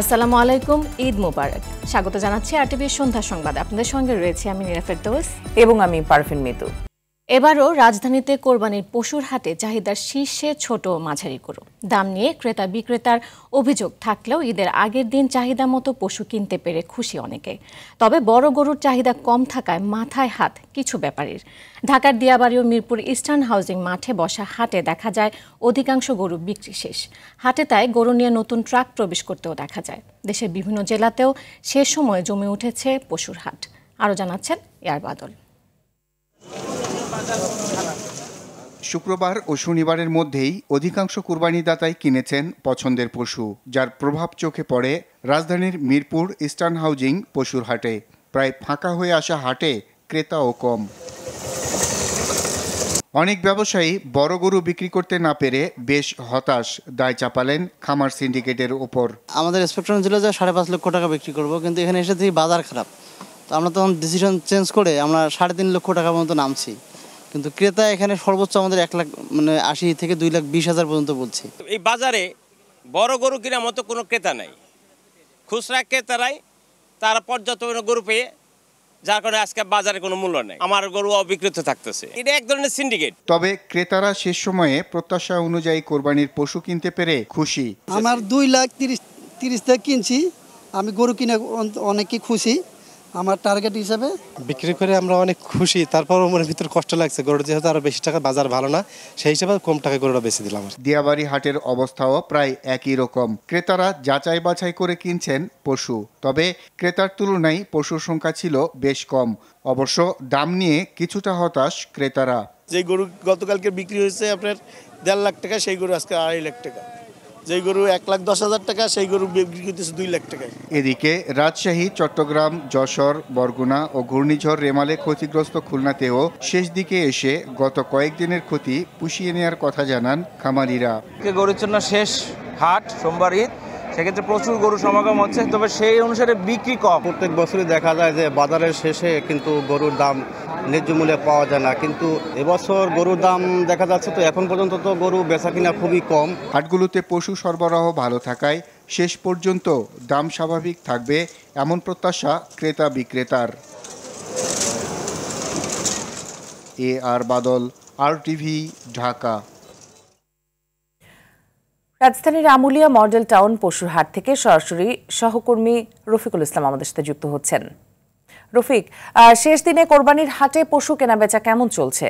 আসসালামু আলাইকুম ঈদ মুবারক স্বাগত জানাচ্ছি আরটিভি সন্ধ্যা সংবাদ আপনাদের সঙ্গে রয়েছে আমি নিরাফের দোস এবং আমি পারফিন মিতু এবারও রাজধানীতে কোরবানির পশুর হাটে চাহিদার শীর্ষে ছোট মাঝারি গরু দাম নিয়ে ক্রেতা বিক্রেতার অভিযোগ থাকলেও ঈদের আগের দিন চাহিদা মতো পশু কিনতে পেরে খুশি অনেকে তবে বড় গরুর চাহিদা কম থাকায় মাথায় হাত কিছু ব্যাপারীর ঢাকার দিয়াবাড়ি ও মিরপুর ইস্টার্ন হাউজিং মাঠে বসা হাটে দেখা যায় অধিকাংশ গরু বিক্রি শেষ হাটে তাই গরু নিয়ে নতুন ট্রাক প্রবেশ করতেও দেখা যায় দেশের বিভিন্ন জেলাতেও সে সময় জমে উঠেছে পশুর হাট আরও জানাচ্ছেন এয়ার বাদল শুক্রবার ও শনিবারের মধ্যেই অধিকাংশ কুরবানিদাতাই কিনেছেন পছন্দের পশু যার প্রভাব চোখে পড়ে রাজধানীর মিরপুর ইস্টার্ন হাউজিং পশুর হাটে প্রায় ফাঁকা হয়ে আসা হাটে ক্রেতাও কম অনেক ব্যবসায়ী বড় গরু বিক্রি করতে না পেরে বেশ হতাশ দায় চাপালেন খামার সিন্ডিকেটের ওপর আমাদের স্পেকট্রাম ছিল যে সাড়ে পাঁচ লক্ষ টাকা বিক্রি করব কিন্তু এখানে এসে থেকে বাজার খারাপ তো আমরা তখন ডিসিশন চেঞ্জ করে আমরা সাড়ে তিন লক্ষ টাকা পর্যন্ত নামছি কিন্তু ক্রেতা এখানে সর্বোচ্চ আমাদের এক লাখ মানে আশি থেকে দুই লাখ বিশ হাজার পর্যন্ত বলছে এই বাজারে বড় গরু কেনার মতো কোনো ক্রেতা নাই খুচরা ক্রেতারাই তারা পর্যাপ্ত গরু পেয়ে যার কারণে আজকে বাজারে কোনো মূল্য নেই আমার গরু অবিকৃত থাকতেছে এটা এক ধরনের সিন্ডিকেট তবে ক্রেতারা শেষ সময়ে প্রত্যাশা অনুযায়ী কোরবানির পশু কিনতে পেরে খুশি আমার দুই লাখ তিরিশ তিরিশটা কিনছি আমি গরু কিনে অনেকই খুশি আমার টার্গেট হিসাবে বিক্রি করে আমরা অনেক খুশি তারপর মনের ভিতর কষ্ট লাগছে গরুটা যেহেতু আরো বেশি টাকা বাজার ভালো না সেই হিসাবে কম টাকা গরুটা বেশি দিলাম দিয়াবাড়ি হাটের অবস্থাও প্রায় একই রকম ক্রেতারা যাচাই বাছাই করে কিনছেন পশু তবে ক্রেতার তুলনায় পশুর সংখ্যা ছিল বেশ কম অবশ্য দাম নিয়ে কিছুটা হতাশ ক্রেতারা যে গরু গতকালকে বিক্রি হয়েছে আপনার দেড় লাখ টাকা সেই গরু আজকে আড়াই লাখ টাকা যে গরু এক লাখ দশ হাজার টাকা সেই গরু বিক্রি করতেছে দুই লাখ টাকায় এদিকে রাজশাহী চট্টগ্রাম যশোর বরগুনা ও ঘূর্ণিঝড় রেমালে ক্ষতিগ্রস্ত খুলনাতেও শেষ দিকে এসে গত কয়েকদিনের ক্ষতি পুষিয়ে নেওয়ার কথা জানান খামারিরা গরুর জন্য শেষ হাট সোমবার ঈদ সেক্ষেত্রে প্রচুর গরু সমাগম হচ্ছে তবে সেই অনুসারে বিক্রি কম প্রত্যেক বছরই দেখা যায় যে বাজারের শেষে কিন্তু গরুর দাম ন্যায্য মূল্যে পাওয়া যায় না কিন্তু এবছর গরুর দাম দেখা যাচ্ছে তো এখন পর্যন্ত তো গরু বেচা কিনা খুবই কম হাটগুলোতে পশু সরবরাহ ভালো থাকায় শেষ পর্যন্ত দাম স্বাভাবিক থাকবে এমন প্রত্যাশা ক্রেতা বিক্রেতার এ আর বাদল আর টিভি ঢাকা রাজধানীর আমুলিয়া মডেল টাউন পশুর হাট থেকে সরাসরি সহকর্মী রফিকুল ইসলাম আমাদের সাথে যুক্ত হচ্ছেন রফিক শেষ দিনে কোরবানির হাটে পশু কেনাবেচা কেমন চলছে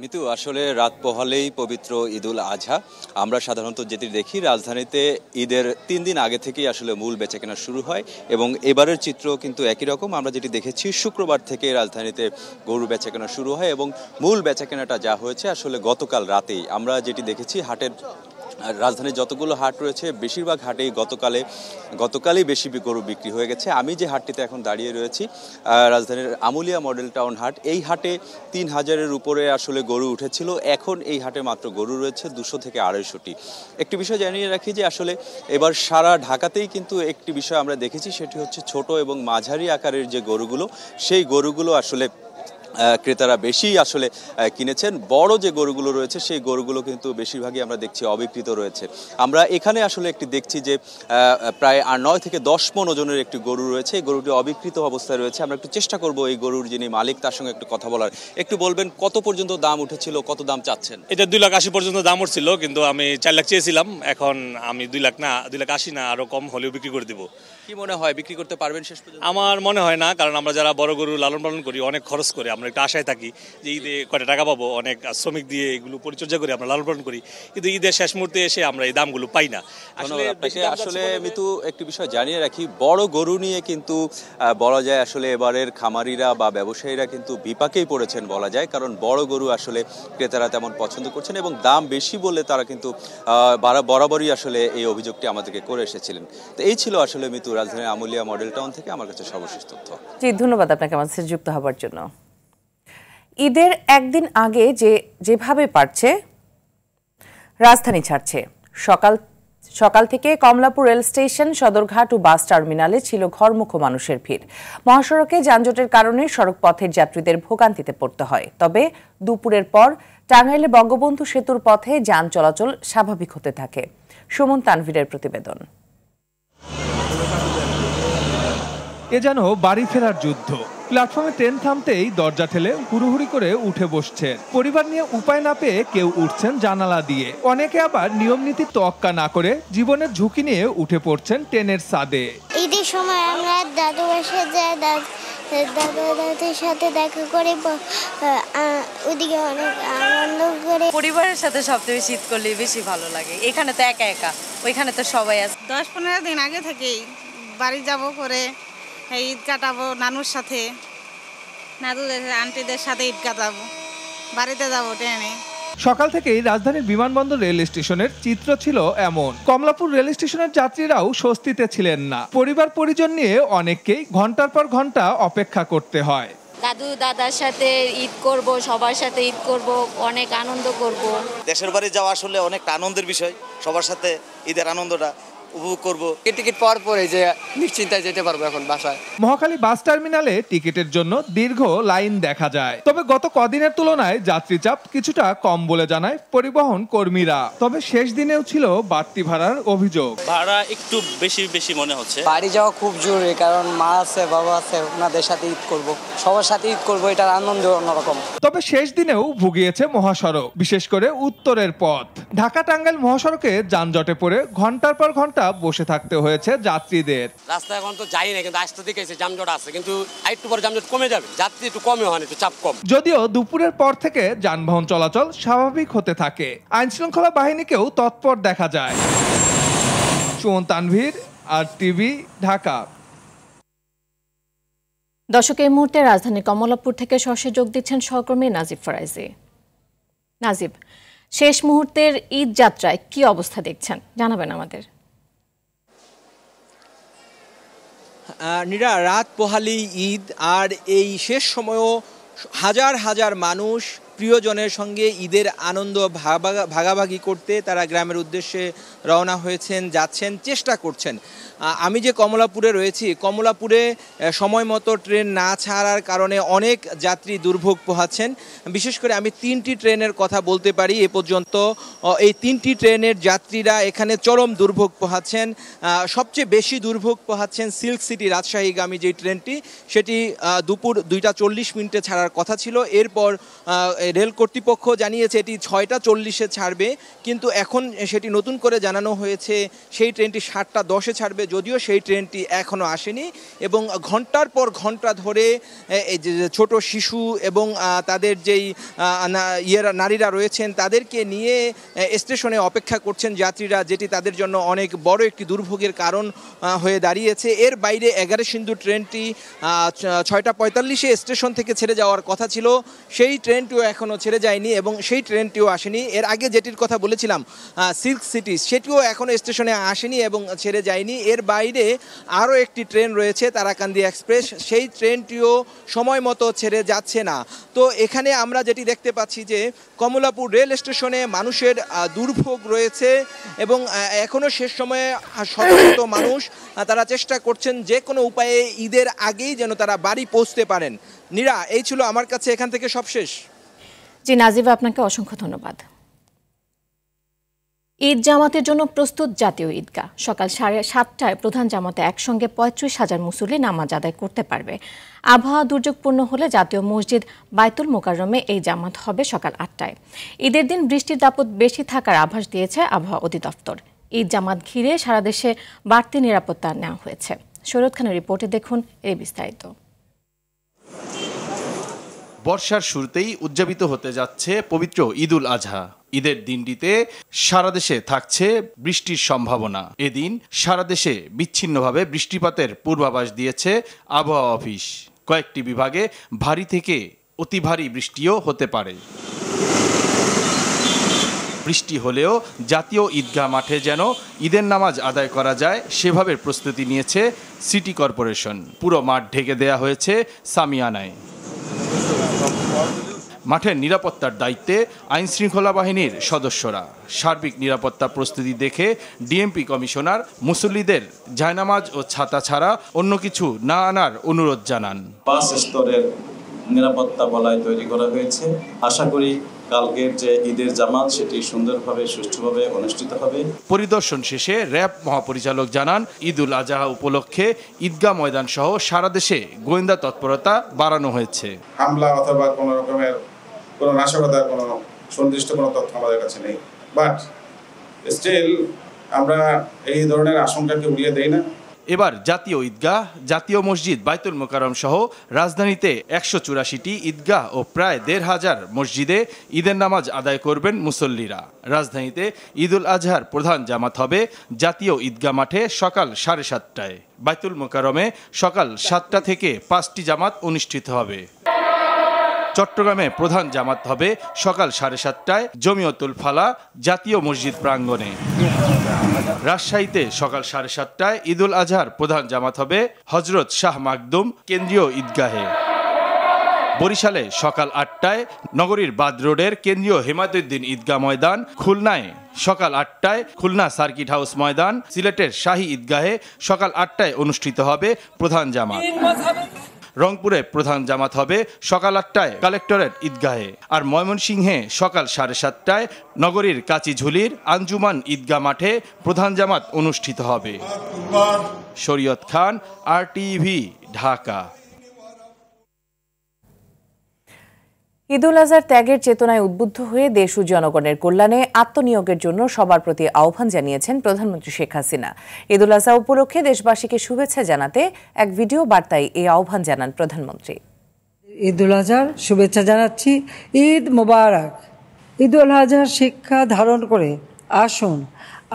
মিতু আসলে রাত পোহালেই পবিত্র ঈদুল আজহা আমরা সাধারণত যেটি দেখি রাজধানীতে ঈদের তিন দিন আগে থেকেই আসলে মূল বেচাকেনা শুরু হয় এবং এবারের চিত্র কিন্তু একই রকম আমরা যেটি দেখেছি শুক্রবার থেকে রাজধানীতে গরু বেচাকেনা শুরু হয় এবং মূল বেচাকেনাটা যা হয়েছে আসলে গতকাল রাতেই আমরা যেটি দেখেছি হাটের রাজধানীর যতগুলো হাট রয়েছে বেশিরভাগ হাটেই গতকালে গতকালই বেশি গরু বিক্রি হয়ে গেছে আমি যে হাটটিতে এখন দাঁড়িয়ে রয়েছি রাজধানীর আমুলিয়া মডেল টাউন হাট এই হাটে তিন হাজারের উপরে আসলে গরু উঠেছিল এখন এই হাটে মাত্র গরু রয়েছে দুশো থেকে আড়াইশোটি একটি বিষয় জানিয়ে রাখি যে আসলে এবার সারা ঢাকাতেই কিন্তু একটি বিষয় আমরা দেখেছি সেটি হচ্ছে ছোট এবং মাঝারি আকারের যে গরুগুলো সেই গরুগুলো আসলে ক্রেতারা বেশি আসলে কিনেছেন বড় যে গরুগুলো রয়েছে সেই গরুগুলো কিন্তু বেশিরভাগই আমরা দেখছি অবিকৃত রয়েছে আমরা এখানে আসলে একটি দেখছি যে প্রায় আর নয় থেকে দশ মন ওজনের একটি গরু রয়েছে এই গরুটি অবিকৃত অবস্থায় রয়েছে আমরা একটু চেষ্টা করব এই গরুর যিনি মালিক তার সঙ্গে একটু কথা বলার একটু বলবেন কত পর্যন্ত দাম উঠেছিল কত দাম চাচ্ছেন এটা দুই লাখ আশি পর্যন্ত দাম উঠছিল কিন্তু আমি চার লাখ চেয়েছিলাম এখন আমি দুই লাখ না দুই লাখ আশি না আরো কম হলেও বিক্রি করে দিব কি মনে হয় বিক্রি করতে পারবেন শেষ আমার মনে হয় না কারণ আমরা যারা বড় গরু লালন পালন করি অনেক খরচ করে আমরা একটু আশায় থাকি যে ঈদে কটা টাকা পাবো অনেক শ্রমিক দিয়ে এগুলো পরিচর্যা করি আমরা লালন পালন করি কিন্তু ঈদের শেষ মুহূর্তে এসে আমরা এই দামগুলো পাই না আসলে মিতু একটি বিষয় জানিয়ে রাখি বড় গরু নিয়ে কিন্তু বলা যায় আসলে এবারের খামারিরা বা ব্যবসায়ীরা কিন্তু বিপাকেই পড়েছেন বলা যায় কারণ বড় গরু আসলে ক্রেতারা তেমন পছন্দ করছেন এবং দাম বেশি বলে তারা কিন্তু বরাবরই আসলে এই অভিযোগটি আমাদেরকে করে এসেছিলেন তো এই ছিল আসলে মিতু রাজধানীর আমুলিয়া মডেল টাউন থেকে আমার কাছে সর্বশেষ তথ্য জি ধন্যবাদ আপনাকে আমাদের যুক্ত হবার জন্য ঈদের একদিন আগে যে যেভাবে পারছে রাজধানী ছাড়ছে সকাল সকাল থেকে কমলাপুর রেল স্টেশন সদরঘাট ও বাস টার্মিনালে ছিল ঘরমুখো মানুষের ভিড় মহাসড়কে যানজটের কারণে সড়ক পথের যাত্রীদের ভোগান্তিতে পড়তে হয় তবে দুপুরের পর টাঙ্গাইলে বঙ্গবন্ধু সেতুর পথে যান চলাচল স্বাভাবিক হতে থাকে সুমন তানভীরের প্রতিবেদন এ যেন বাড়ি ফেরার যুদ্ধ প্ল্যাটফর্মে ট্রেন থামতেই দরজা ঠেলে হুড়ুহুড়ি করে উঠে বসছেন পরিবার নিয়ে উপায় না পেয়ে কেউ উঠছেন জানালা দিয়ে অনেকে আবার নিয়ম নীতি তক্কা না করে জীবনের ঝুঁকি নিয়ে উঠে পড়ছেন ট্রেনের সাদে ঈদের সময় আমরা দাদু বাসায় যাই দাদা দাদুর সাথে দেখা করে ওদিকে অনেক আনন্দ করে পরিবারের সাথে সবচেয়ে বেশি ঈদ করলে বেশি ভালো লাগে এখানে তো একা একা ওইখানে তো সবাই আছে দশ পনেরো দিন আগে থেকেই বাড়ি যাব করে ঈদ কাটাবো নানুর সাথে নাদুদের আন্টিদের সাথে ঈদ কাটাবো বাড়িতে যাবো ট্রেনে সকাল থেকেই রাজধানীর বিমানবন্দর রেল স্টেশনের চিত্র ছিল এমন কমলাপুর রেল স্টেশনের যাত্রীরাও স্বস্তিতে ছিলেন না পরিবার পরিজন নিয়ে অনেককেই ঘন্টার পর ঘন্টা অপেক্ষা করতে হয় দাদু দাদার সাথে ঈদ করব সবার সাথে ঈদ করব অনেক আনন্দ করব দেশের বাড়ি যাওয়া আসলে অনেক আনন্দের বিষয় সবার সাথে ঈদের আনন্দটা উপভোগ করব টিকিট পাওয়ার পরে যে নিশ্চিন্তায় যেতে পারবো এখন বাসায় মহাখালী বাস টার্মিনালে টিকিটের জন্য দীর্ঘ লাইন দেখা যায় তবে গত কদিনের তুলনায় যাত্রী চাপ কিছুটা কম বলে জানায় পরিবহন কর্মীরা তবে শেষ দিনেও ছিল বাড়তি ভাড়ার অভিযোগ ভাড়া একটু বেশি বেশি মনে হচ্ছে বাড়ি যাওয়া খুব জরুরি কারণ মা আছে বাবা আছে ওনাদের সাথে ঈদ করব সবার সাথে ঈদ করব এটার আনন্দ অন্যরকম তবে শেষ দিনেও ভুগিয়েছে মহাসড়ক বিশেষ করে উত্তরের পথ ঢাকা টাঙ্গাইল মহাসড়কে যানজটে পড়ে ঘন্টার পর ঘন্টা ঘন্টা বসে থাকতে হয়েছে যাত্রীদের রাস্তা এখন তো যাই না কিন্তু আসতে দেখেছে যানজট আছে কিন্তু একটু পরে যানজট কমে যাবে যাত্রী একটু কমে হয় একটু চাপ কম যদিও দুপুরের পর থেকে যানবাহন চলাচল স্বাভাবিক হতে থাকে আইনশৃঙ্খলা বাহিনীকেও তৎপর দেখা যায় সুমন তানভীর আর টিভি ঢাকা দর্শক এই মুহূর্তে রাজধানী কমলাপুর থেকে সর্ষে যোগ দিচ্ছেন সহকর্মী নাজিব ফরাইজি নাজিব শেষ মুহূর্তের ঈদ যাত্রায় কি অবস্থা দেখছেন জানাবেন আমাদের নিরা রাত পোহালি ঈদ আর এই শেষ সময়ও হাজার হাজার মানুষ প্রিয়জনের সঙ্গে ঈদের আনন্দ ভাগাভাগি করতে তারা গ্রামের উদ্দেশ্যে রওনা হয়েছেন যাচ্ছেন চেষ্টা করছেন আমি যে কমলাপুরে রয়েছি কমলাপুরে সময় মতো ট্রেন না ছাড়ার কারণে অনেক যাত্রী দুর্ভোগ পোহাচ্ছেন বিশেষ করে আমি তিনটি ট্রেনের কথা বলতে পারি এ পর্যন্ত এই তিনটি ট্রেনের যাত্রীরা এখানে চরম দুর্ভোগ পোহাচ্ছেন সবচেয়ে বেশি দুর্ভোগ পোহাচ্ছেন সিল্ক সিটি রাজশাহীগামী যে ট্রেনটি সেটি দুপুর দুইটা চল্লিশ মিনিটে ছাড়ার কথা ছিল এরপর রেল কর্তৃপক্ষ জানিয়েছে এটি ছয়টা চল্লিশে ছাড়বে কিন্তু এখন সেটি নতুন করে জানানো হয়েছে সেই ট্রেনটি সাতটা দশে ছাড়বে যদিও সেই ট্রেনটি এখনও আসেনি এবং ঘন্টার পর ঘন্টা ধরে ছোট শিশু এবং তাদের যেই ইয়েরা নারীরা রয়েছেন তাদেরকে নিয়ে স্টেশনে অপেক্ষা করছেন যাত্রীরা যেটি তাদের জন্য অনেক বড় একটি দুর্ভোগের কারণ হয়ে দাঁড়িয়েছে এর বাইরে এগারো সিন্ধু ট্রেনটি ছয়টা পঁয়তাল্লিশে স্টেশন থেকে ছেড়ে যাওয়ার কথা ছিল সেই ট্রেনটিও এখনও ছেড়ে যায়নি এবং সেই ট্রেনটিও আসেনি এর আগে যেটির কথা বলেছিলাম সিল্ক সিটি সেটিও এখনও স্টেশনে আসেনি এবং ছেড়ে যায়নি এর বাইরে আরও একটি ট্রেন রয়েছে তারাকান্দি এক্সপ্রেস সেই ট্রেনটিও সময় মতো ছেড়ে যাচ্ছে না তো এখানে আমরা যেটি দেখতে পাচ্ছি যে কমলাপুর রেল স্টেশনে মানুষের দুর্ভোগ রয়েছে এবং এখনও শেষ সময়ে সচেত মানুষ তারা চেষ্টা করছেন যে কোনো উপায়ে ঈদের আগেই যেন তারা বাড়ি পৌঁছতে পারেন নীরা এই ছিল আমার কাছে এখান থেকে সবশেষ জি নাজিবা আপনাকে অসংখ্য ধন্যবাদ ঈদ জামাতের জন্য প্রস্তুত জাতীয় ঈদগাহ সকাল সাড়ে সাতটায় প্রধান জামাতে একসঙ্গে পঁয়ত্রিশ হাজার মুসল্লি নামাজ আদায় করতে পারবে আবহাওয়া দুর্যোগপূর্ণ হলে জাতীয় মসজিদ বায়তুল মোকাররমে এই জামাত হবে সকাল আটটায় ঈদের দিন বৃষ্টির দাপট বেশি থাকার আভাস দিয়েছে আবহাওয়া অধিদপ্তর ঈদ জামাত ঘিরে সারা দেশে বাড়তি নিরাপত্তা নেওয়া হয়েছে শরৎ খানের রিপোর্টে দেখুন এই বিস্তারিত বর্ষার শুরুতেই উদযাপিত হতে যাচ্ছে পবিত্র ঈদুল আজহা ঈদের দিনটিতে সারা দেশে থাকছে বৃষ্টির সম্ভাবনা এদিন সারা দেশে বিচ্ছিন্নভাবে বৃষ্টিপাতের পূর্বাভাস দিয়েছে আবহাওয়া অফিস কয়েকটি বিভাগে ভারী থেকে অতি ভারী বৃষ্টিও হতে পারে বৃষ্টি হলেও জাতীয় ঈদগাহ মাঠে যেন ঈদের নামাজ আদায় করা যায় সেভাবে প্রস্তুতি নিয়েছে সিটি কর্পোরেশন পুরো মাঠ ঢেকে দেয়া হয়েছে সামিয়ানায় মাঠের নিরাপত্তার দায়িত্বে আইন শৃঙ্খলা বাহিনীর সদস্যরা সার্বিক নিরাপত্তা প্রস্তুতি দেখে ডিএমপি কমিশনার মুসল্লিদের জায়নামাজ ও ছাতা ছাড়া অন্য কিছু না আনার অনুরোধ জানান পাঁচ স্তরের নিরাপত্তা বলায় তৈরি করা হয়েছে আশা করি কালকের যে ঈদের জামাত সেটি সুন্দরভাবে সুষ্ঠুভাবে অনুষ্ঠিত হবে পরিদর্শন শেষে র্যাব মহাপরিচালক জানান ঈদ উল আজহা উপলক্ষে ঈদগাহ ময়দান সহ সারা দেশে গোয়েন্দা তৎপরতা বাড়ানো হয়েছে হামলা অথবা কোনো রকমের কোনো নাশকতার কোনো সুনির্দিষ্ট কোনো তথ্য আমাদের কাছে নেই বাট স্টিল আমরা এই ধরনের আশঙ্কাকে উড়িয়ে দেই না এবার জাতীয় ঈদগাহ জাতীয় মসজিদ বাইতুল মোকারম সহ রাজধানীতে একশো চুরাশিটি ঈদগাহ ও প্রায় দেড় হাজার মসজিদে ঈদের নামাজ আদায় করবেন মুসল্লিরা রাজধানীতে ঈদুল আজহার প্রধান জামাত হবে জাতীয় ঈদগাহ মাঠে সকাল সাড়ে সাতটায় বাইতুল মোকারমে সকাল সাতটা থেকে পাঁচটি জামাত অনুষ্ঠিত হবে চট্টগ্রামে প্রধান জামাত হবে সকাল সাড়ে সাতটায় জমিয়তুল ফালা জাতীয় মসজিদ প্রাঙ্গণে রাজশাহীতে সকাল সাড়ে সাতটায় ঈদুল আজহার প্রধান জামাত হবে হজরত শাহ মাকদুম কেন্দ্রীয় ঈদগাহে বরিশালে সকাল আটটায় নগরীর বাদ রোডের কেন্দ্রীয় হেমাদুদ্দিন ঈদগাহ ময়দান খুলনায় সকাল আটটায় খুলনা সার্কিট হাউস ময়দান সিলেটের শাহী ঈদগাহে সকাল আটটায় অনুষ্ঠিত হবে প্রধান জামাত রংপুরে প্রধান জামাত হবে সকাল আটটায় কালেক্টরেট ঈদগাহে আর ময়মনসিংহে সকাল সাড়ে সাতটায় নগরীর ঝুলির আঞ্জুমান ঈদগাহ মাঠে প্রধান জামাত অনুষ্ঠিত হবে শরীয়ত খান আর টিভি ঢাকা ঈদুল আজহার ত্যাগের চেতনায় উদ্বুদ্ধ হয়ে দেশ ও জনগণের কল্যাণে আত্মনিয়োগের জন্য সবার প্রতি আহ্বান জানিয়েছেন প্রধানমন্ত্রী শেখ হাসিনা ঈদুল আজহা উপলক্ষে দেশবাসীকে শুভেচ্ছা জানাতে এক ভিডিও বার্তায় এই আহ্বান জানান প্রধানমন্ত্রী ঈদুল আজহার শুভেচ্ছা জানাচ্ছি ঈদ মোবারক ঈদুল আজহার শিক্ষা ধারণ করে আসুন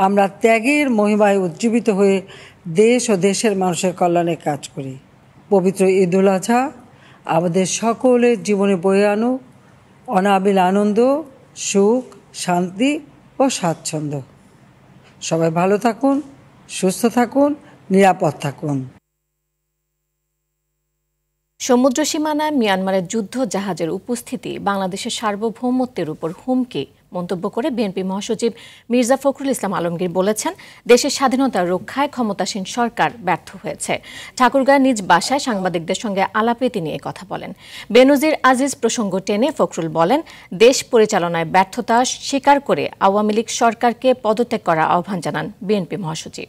আমরা ত্যাগের মহিমায় উজ্জীবিত হয়ে দেশ ও দেশের মানুষের কল্যাণে কাজ করি পবিত্র ঈদুল আজহা আমাদের সকলের জীবনে বয়ে আনো অনাবিল আনন্দ সুখ শান্তি ও স্বাচ্ছন্দ্য সবাই ভালো থাকুন সুস্থ থাকুন নিরাপদ থাকুন সমুদ্র সীমানায় মিয়ানমারের যুদ্ধ জাহাজের উপস্থিতি বাংলাদেশের সার্বভৌমত্বের উপর হুমকি মন্তব্য করে বিএনপি মহাসচিব মির্জা ফখরুল ইসলাম আলমগীর বলেছেন দেশের স্বাধীনতা রক্ষায় ক্ষমতাসীন সরকার ব্যর্থ হয়েছে ঠাকুরগাঁয় নিজ বাসায় সাংবাদিকদের সঙ্গে আলাপে তিনি কথা বলেন বেনজির আজিজ প্রসঙ্গ টেনে ফখরুল বলেন দেশ পরিচালনায় ব্যর্থতা স্বীকার করে আওয়ামী লীগ সরকারকে পদত্যাগ করার আহ্বান জানান বিএনপি মহাসচিব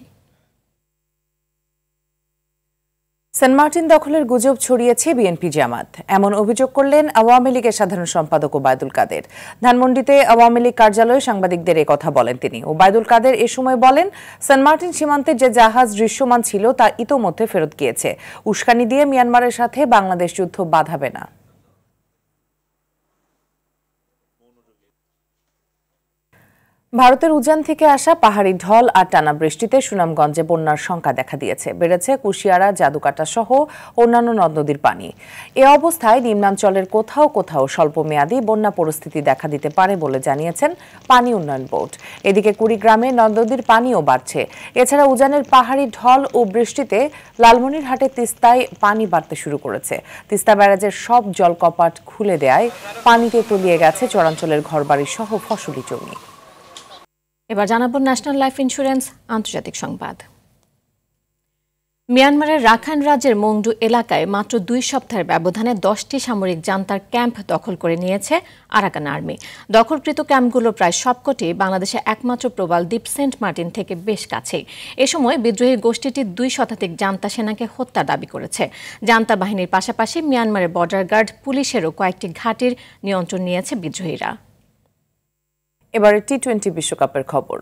সেন্ট মার্টিন দখলের গুজব ছড়িয়েছে বিএনপি জামাত এমন অভিযোগ করলেন আওয়ামী লীগের সাধারণ সম্পাদক ওবায়দুল কাদের ধানমন্ডিতে আওয়ামী লীগ কার্যালয়ে সাংবাদিকদের কথা বলেন তিনি ওবায়দুল কাদের এ সময় বলেন সেন্ট মার্টিন সীমান্তে যে জাহাজ দৃশ্যমান ছিল তা ইতোমধ্যে ফেরত গিয়েছে উস্কানি দিয়ে মিয়ানমারের সাথে বাংলাদেশ যুদ্ধ বাঁধাবে না ভারতের উজান থেকে আসা পাহাড়ি ঢল আর টানা বৃষ্টিতে সুনামগঞ্জে বন্যার সংখ্যা দেখা দিয়েছে বেড়েছে কুশিয়ারা জাদুকাটা সহ অন্যান্য নদ নদীর পানি এ অবস্থায় নিম্নাঞ্চলের কোথাও কোথাও স্বল্প মেয়াদী বন্যা পরিস্থিতি দেখা দিতে পারে বলে জানিয়েছেন পানি উন্নয়ন বোর্ড এদিকে কুড়িগ্রামে নদ নদীর পানিও বাড়ছে এছাড়া উজানের পাহাড়ি ঢল ও বৃষ্টিতে লালমনিরহাটে তিস্তায় পানি বাড়তে শুরু করেছে তিস্তা ব্যারাজের সব জলকপাট খুলে দেয় পানিতে তলিয়ে গেছে চরাঞ্চলের ঘরবাড়ি সহ ফসলি জমি এবার জানাবো ন্যাশনাল লাইফ ইন্স্যুরেন্স আন্তর্জাতিক সংবাদ মিয়ানমারের রাখাইন রাজ্যের মংডু এলাকায় মাত্র দুই সপ্তাহের ব্যবধানে দশটি সামরিক জান্তার ক্যাম্প দখল করে নিয়েছে আরাকান আর্মি দখলকৃত ক্যাম্পগুলো প্রায় সবকটি বাংলাদেশে একমাত্র প্রবাল দ্বীপ সেন্ট মার্টিন থেকে বেশ কাছে এ সময় বিদ্রোহী গোষ্ঠীটি দুই শতাধিক জান্তা সেনাকে হত্যা দাবি করেছে জান্তা বাহিনীর পাশাপাশি মিয়ানমারের বর্ডার গার্ড পুলিশেরও কয়েকটি ঘাটির নিয়ন্ত্রণ নিয়েছে বিদ্রোহীরা এবারে টি টোয়েন্টি বিশ্বকাপের খবর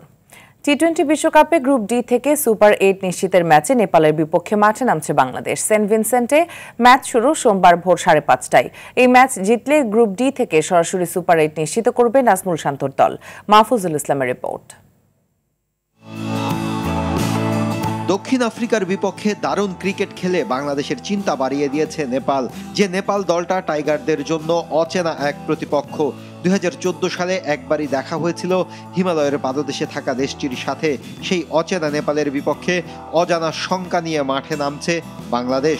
টি টোয়েন্টি বিশ্বকাপে গ্রুপ ডি থেকে সুপার এইট নিশ্চিতের ম্যাচে নেপালের বিপক্ষে মাঠে নামছে বাংলাদেশ সেন্ট ভিনসেন্টে ম্যাচ শুরু সোমবার ভোর সাড়ে পাঁচটায় এই ম্যাচ জিতলে গ্রুপ ডি থেকে সরাসরি সুপার এইট নিশ্চিত করবে নাজমুল শান্তর দল মাহফুজুল ইসলামের রিপোর্ট দক্ষিণ আফ্রিকার বিপক্ষে দারুণ ক্রিকেট খেলে বাংলাদেশের চিন্তা বাড়িয়ে দিয়েছে নেপাল যে নেপাল দলটা টাইগারদের জন্য অচেনা এক প্রতিপক্ষ দুই সালে একবারই দেখা হয়েছিল হিমালয়ের পাদদেশে থাকা দেশটির সাথে সেই অচেনা নেপালের বিপক্ষে অজানা শঙ্কা নিয়ে মাঠে নামছে বাংলাদেশ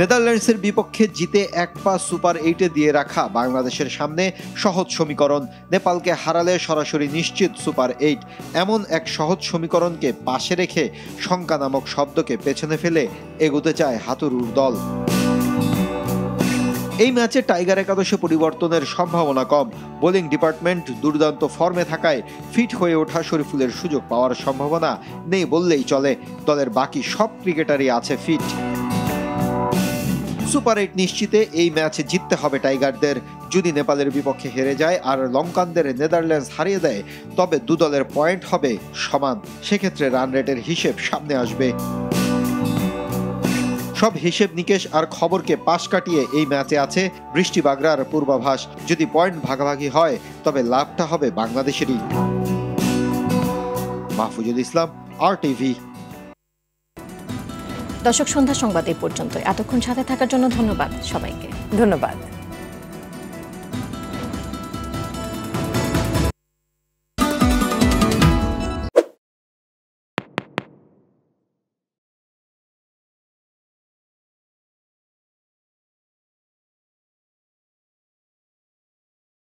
নেদারল্যান্ডসের বিপক্ষে জিতে এক পা সুপার এইটে দিয়ে রাখা বাংলাদেশের সামনে সহজ সমীকরণ নেপালকে হারালে সরাসরি নিশ্চিত সুপার এইট এমন এক সহজ সমীকরণকে পাশে রেখে শঙ্কা নামক শব্দকে পেছনে ফেলে এগোতে চায় হাতুরুর দল এই ম্যাচে টাইগার একাদশে পরিবর্তনের সম্ভাবনা কম বোলিং ডিপার্টমেন্ট দুর্দান্ত ফর্মে থাকায় ফিট হয়ে ওঠা শরীফুলের সুযোগ পাওয়ার সম্ভাবনা নেই বললেই চলে দলের বাকি সব ক্রিকেটারই আছে ফিট সুপার এইট নিশ্চিতে এই ম্যাচ জিততে হবে টাইগারদের যদি নেপালের বিপক্ষে হেরে যায় আর লঙ্কানদের নেদারল্যান্ডস হারিয়ে দেয় তবে দু দলের পয়েন্ট হবে সমান সেক্ষেত্রে রান রেটের হিসেব সামনে আসবে সব হিসেব নিকেশ আর খবরকে পাশ কাটিয়ে এই ম্যাচে আছে বৃষ্টি বাগড়ার পূর্বাভাস যদি পয়েন্ট ভাগাভাগি হয় তবে লাভটা হবে বাংলাদেশেরই মাহফুজুল ইসলাম আর টিভি দর্শক সন্ধ্যা সংবাদ এই পর্যন্ত এতক্ষণ সাথে থাকার জন্য ধন্যবাদ সবাইকে ধন্যবাদ